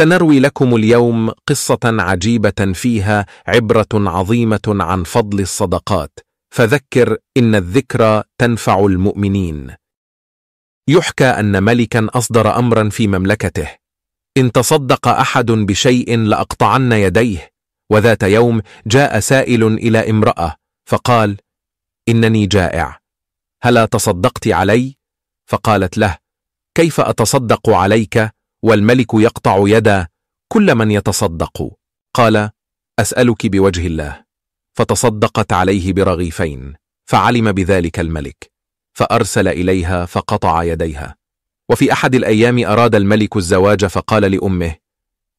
سنروي لكم اليوم قصة عجيبة فيها عبرة عظيمة عن فضل الصدقات فذكر إن الذكرى تنفع المؤمنين يحكى أن ملكا أصدر أمرا في مملكته إن تصدق أحد بشيء لأقطعن يديه وذات يوم جاء سائل إلى امرأة فقال إنني جائع هلا تصدقت علي؟ فقالت له كيف أتصدق عليك؟ والملك يقطع يدا كل من يتصدق قال أسألك بوجه الله فتصدقت عليه برغيفين فعلم بذلك الملك فأرسل إليها فقطع يديها وفي أحد الأيام أراد الملك الزواج فقال لأمه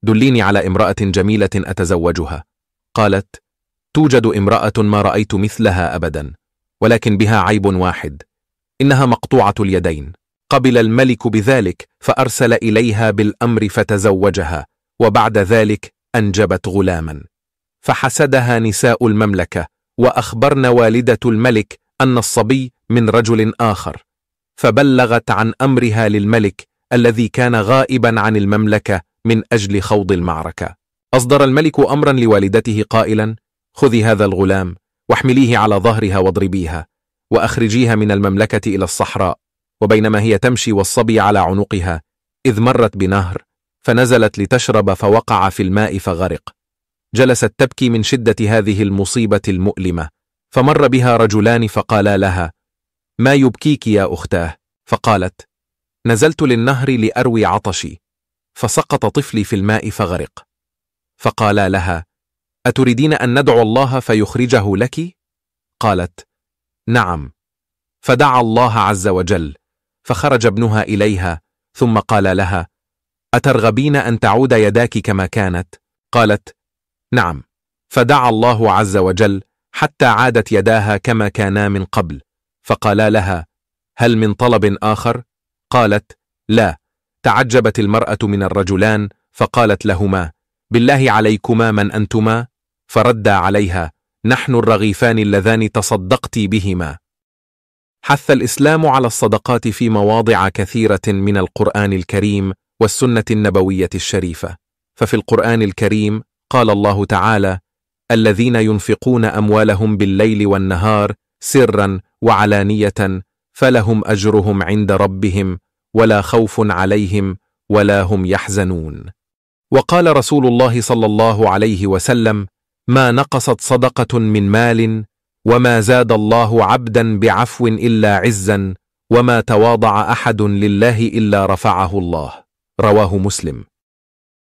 دليني على امرأة جميلة أتزوجها قالت توجد امرأة ما رأيت مثلها أبدا ولكن بها عيب واحد إنها مقطوعة اليدين قبل الملك بذلك فأرسل إليها بالأمر فتزوجها وبعد ذلك أنجبت غلاما فحسدها نساء المملكة وأخبرن والدة الملك أن الصبي من رجل آخر فبلغت عن أمرها للملك الذي كان غائبا عن المملكة من أجل خوض المعركة أصدر الملك أمرا لوالدته قائلا خذي هذا الغلام واحمليه على ظهرها واضربيها وأخرجيها من المملكة إلى الصحراء وبينما هي تمشي والصبي على عنقها إذ مرت بنهر فنزلت لتشرب فوقع في الماء فغرق جلست تبكي من شدة هذه المصيبة المؤلمة فمر بها رجلان فقالا لها ما يبكيك يا أختاه فقالت نزلت للنهر لأروي عطشي فسقط طفلي في الماء فغرق فقالا لها أتريدين أن ندعو الله فيخرجه لك؟ قالت نعم فدعا الله عز وجل فخرج ابنها إليها ثم قال لها أترغبين أن تعود يداك كما كانت؟ قالت نعم فدعا الله عز وجل حتى عادت يداها كما كانا من قبل فقالا لها هل من طلب آخر؟ قالت لا تعجبت المرأة من الرجلان فقالت لهما بالله عليكما من أنتما؟ فردا عليها نحن الرغيفان اللذان تصدقت بهما حث الإسلام على الصدقات في مواضع كثيرة من القرآن الكريم والسنة النبوية الشريفة ففي القرآن الكريم قال الله تعالى الذين ينفقون أموالهم بالليل والنهار سرا وعلانية فلهم أجرهم عند ربهم ولا خوف عليهم ولا هم يحزنون وقال رسول الله صلى الله عليه وسلم ما نقصت صدقة من مال وما زاد الله عبدا بعفو الا عزا وما تواضع احد لله الا رفعه الله رواه مسلم